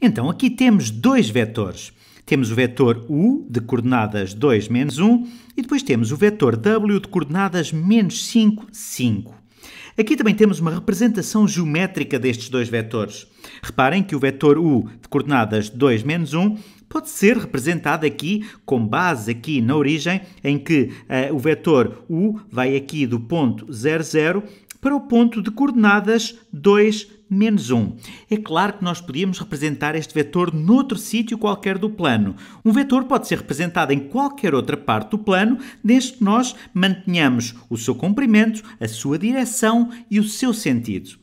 Então aqui temos dois vetores. Temos o vetor u de coordenadas 2, menos 1 e depois temos o vetor w de coordenadas menos 5, 5. Aqui também temos uma representação geométrica destes dois vetores. Reparem que o vetor u de coordenadas 2, menos 1 pode ser representado aqui com base aqui na origem, em que uh, o vetor u vai aqui do ponto 0, 0 para o ponto de coordenadas 2, menos 1. É claro que nós podíamos representar este vetor noutro sítio qualquer do plano. Um vetor pode ser representado em qualquer outra parte do plano, desde que nós mantenhamos o seu comprimento, a sua direção e o seu sentido.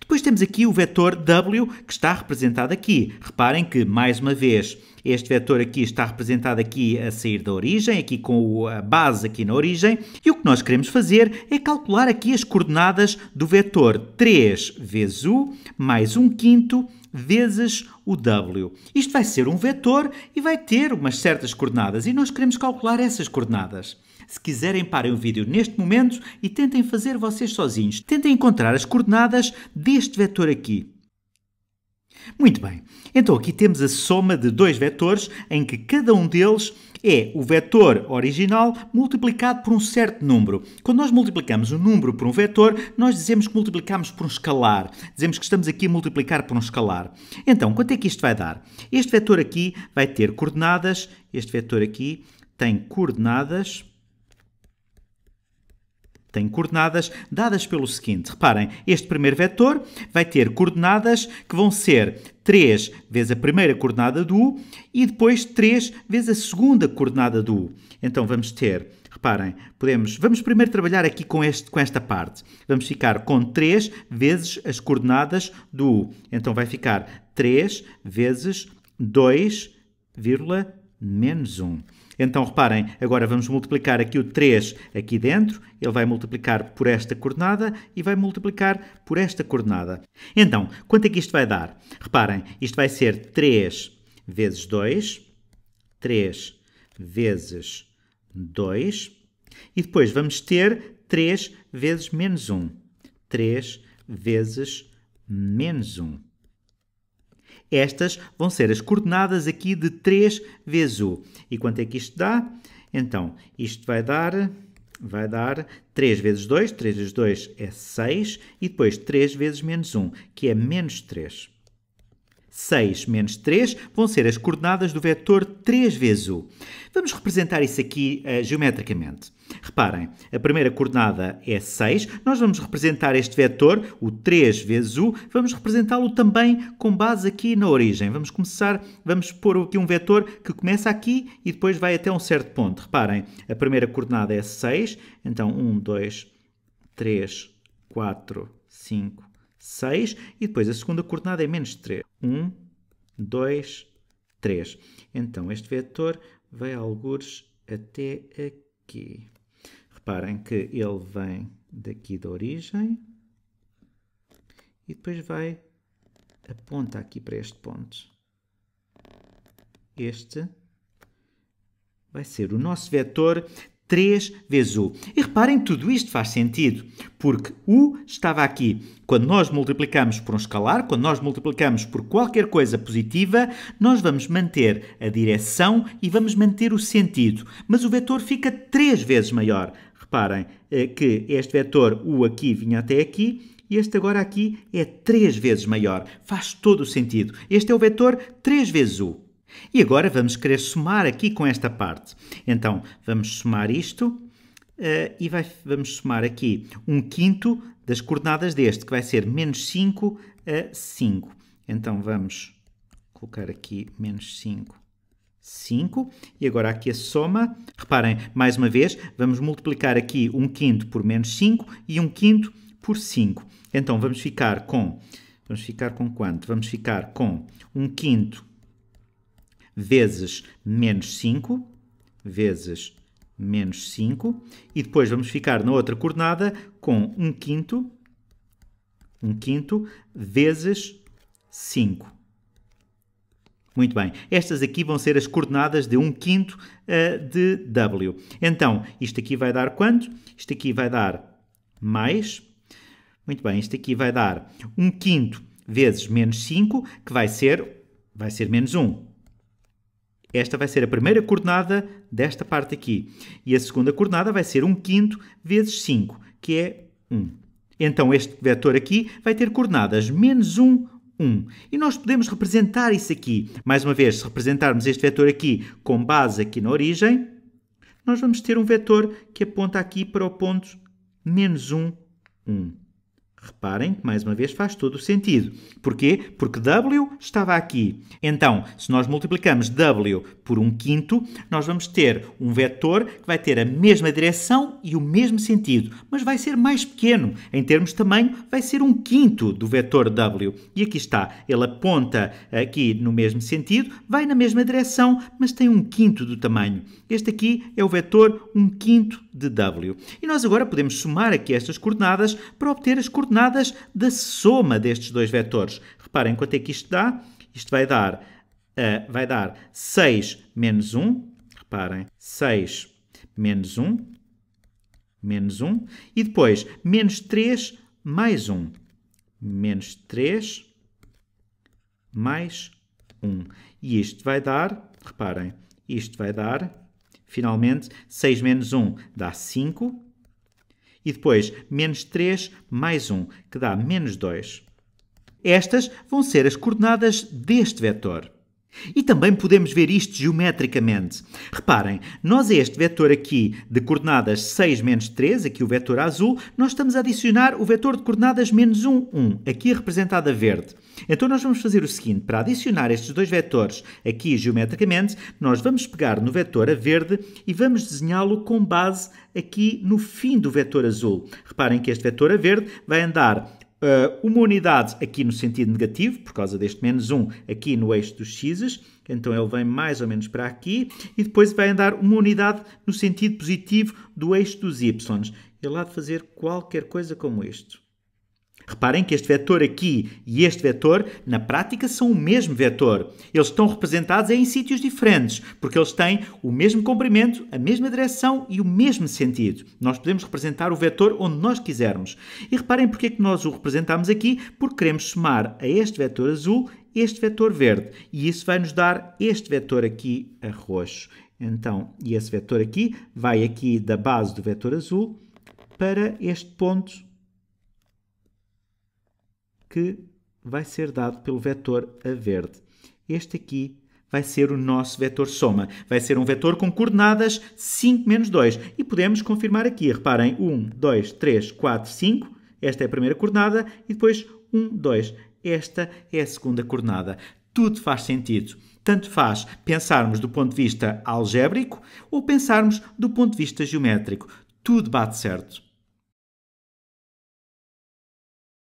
Depois temos aqui o vetor W que está representado aqui. Reparem que, mais uma vez, este vetor aqui está representado aqui a sair da origem, aqui com a base aqui na origem, e o que nós queremos fazer é calcular aqui as coordenadas do vetor 3 vezes U mais 1 quinto vezes o W. Isto vai ser um vetor e vai ter umas certas coordenadas, e nós queremos calcular essas coordenadas. Se quiserem, parem o vídeo neste momento e tentem fazer vocês sozinhos. Tentem encontrar as coordenadas deste vetor aqui. Muito bem, então aqui temos a soma de dois vetores em que cada um deles é o vetor original multiplicado por um certo número. Quando nós multiplicamos um número por um vetor, nós dizemos que multiplicamos por um escalar. Dizemos que estamos aqui a multiplicar por um escalar. Então, quanto é que isto vai dar? Este vetor aqui vai ter coordenadas, este vetor aqui tem coordenadas tem coordenadas dadas pelo seguinte. Reparem, este primeiro vetor vai ter coordenadas que vão ser 3 vezes a primeira coordenada do U e depois 3 vezes a segunda coordenada do U. Então vamos ter, reparem, podemos, vamos primeiro trabalhar aqui com, este, com esta parte. Vamos ficar com 3 vezes as coordenadas do U. Então vai ficar 3 vezes 2,5 menos 1. Então, reparem, agora vamos multiplicar aqui o 3 aqui dentro, ele vai multiplicar por esta coordenada e vai multiplicar por esta coordenada. Então, quanto é que isto vai dar? Reparem, isto vai ser 3 vezes 2, 3 vezes 2, e depois vamos ter 3 vezes menos 1, 3 vezes menos 1. Estas vão ser as coordenadas aqui de 3 vezes u. E quanto é que isto dá? Então, isto vai dar vai dar 3 vezes 2, 3 vezes 2 é 6, e depois 3 vezes menos 1, que é menos 3. 6 menos 3 vão ser as coordenadas do vetor 3 vezes u. Vamos representar isso aqui uh, geometricamente. Reparem, a primeira coordenada é 6, nós vamos representar este vetor, o 3 vezes u, vamos representá-lo também com base aqui na origem. Vamos começar, vamos pôr aqui um vetor que começa aqui e depois vai até um certo ponto. Reparem, a primeira coordenada é 6, então 1, 2, 3, 4, 5, 6 e depois a segunda coordenada é menos 3. 1, 2, 3. Então este vetor vai a algures até aqui. Reparem que ele vem daqui da origem e depois vai aponta aqui para este ponto. Este vai ser o nosso vetor 3 vezes U. E reparem, tudo isto faz sentido, porque U estava aqui. Quando nós multiplicamos por um escalar, quando nós multiplicamos por qualquer coisa positiva, nós vamos manter a direção e vamos manter o sentido. Mas o vetor fica 3 vezes maior. Reparem eh, que este vetor U aqui vinha até aqui e este agora aqui é 3 vezes maior. Faz todo o sentido. Este é o vetor 3 vezes U. E agora vamos querer somar aqui com esta parte. Então, vamos somar isto uh, e vai, vamos somar aqui um quinto das coordenadas deste, que vai ser menos 5 a 5. Então, vamos colocar aqui menos 5 5. E agora aqui a soma. Reparem, mais uma vez, vamos multiplicar aqui 1 um quinto por menos 5 e 1 um quinto por 5. Então vamos ficar com. Vamos ficar com quanto? Vamos ficar com 1 um quinto vezes menos 5, vezes menos 5, e depois vamos ficar na outra coordenada com 1 quinto, 1 quinto, vezes 5. Muito bem, estas aqui vão ser as coordenadas de 1 quinto uh, de W. Então, isto aqui vai dar quanto? Isto aqui vai dar mais. Muito bem, isto aqui vai dar 1 quinto vezes menos 5, que vai ser, vai ser menos 1. Esta vai ser a primeira coordenada desta parte aqui. E a segunda coordenada vai ser 1 quinto vezes 5, que é 1. Então este vetor aqui vai ter coordenadas menos 1, 1. E nós podemos representar isso aqui. Mais uma vez, se representarmos este vetor aqui com base aqui na origem, nós vamos ter um vetor que aponta aqui para o ponto menos 1, 1. Reparem que, mais uma vez, faz todo o sentido. Porquê? Porque W estava aqui. Então, se nós multiplicamos W por um quinto, nós vamos ter um vetor que vai ter a mesma direção e o mesmo sentido, mas vai ser mais pequeno. Em termos de tamanho, vai ser um quinto do vetor W. E aqui está, ele aponta aqui no mesmo sentido, vai na mesma direção, mas tem um quinto do tamanho. Este aqui é o vetor um quinto de W. E nós agora podemos somar aqui estas coordenadas para obter as coordenadas coordenadas da soma destes dois vetores. Reparem quanto é que isto dá. Isto vai dar, uh, vai dar 6 menos 1. Reparem, 6 menos 1, menos 1. E depois, menos 3 mais 1. Menos 3 mais 1. E isto vai dar, reparem, isto vai dar, finalmente, 6 menos 1 dá 5. E depois, menos 3 mais 1, que dá menos 2. Estas vão ser as coordenadas deste vetor. E também podemos ver isto geometricamente. Reparem, nós a este vetor aqui de coordenadas 6 menos 3, aqui o vetor azul, nós estamos a adicionar o vetor de coordenadas menos 1, 1, aqui representado a verde. Então nós vamos fazer o seguinte, para adicionar estes dois vetores aqui geometricamente, nós vamos pegar no vetor a verde e vamos desenhá-lo com base aqui no fim do vetor azul. Reparem que este vetor a verde vai andar ah, uma unidade aqui no sentido negativo, por causa deste menos 1 aqui no eixo dos x's, então ele vem mais ou menos para aqui, e depois vai andar uma unidade no sentido positivo do eixo dos y's, Ele há de fazer qualquer coisa como isto. Reparem que este vetor aqui e este vetor, na prática, são o mesmo vetor. Eles estão representados em sítios diferentes, porque eles têm o mesmo comprimento, a mesma direção e o mesmo sentido. Nós podemos representar o vetor onde nós quisermos. E reparem porque é que nós o representamos aqui, porque queremos somar a este vetor azul este vetor verde. E isso vai nos dar este vetor aqui a roxo. Então, e esse vetor aqui vai aqui da base do vetor azul para este ponto que vai ser dado pelo vetor a verde. Este aqui vai ser o nosso vetor soma. Vai ser um vetor com coordenadas 5 menos 2. E podemos confirmar aqui. Reparem, 1, 2, 3, 4, 5. Esta é a primeira coordenada. E depois 1, 2. Esta é a segunda coordenada. Tudo faz sentido. Tanto faz pensarmos do ponto de vista algébrico ou pensarmos do ponto de vista geométrico. Tudo bate certo.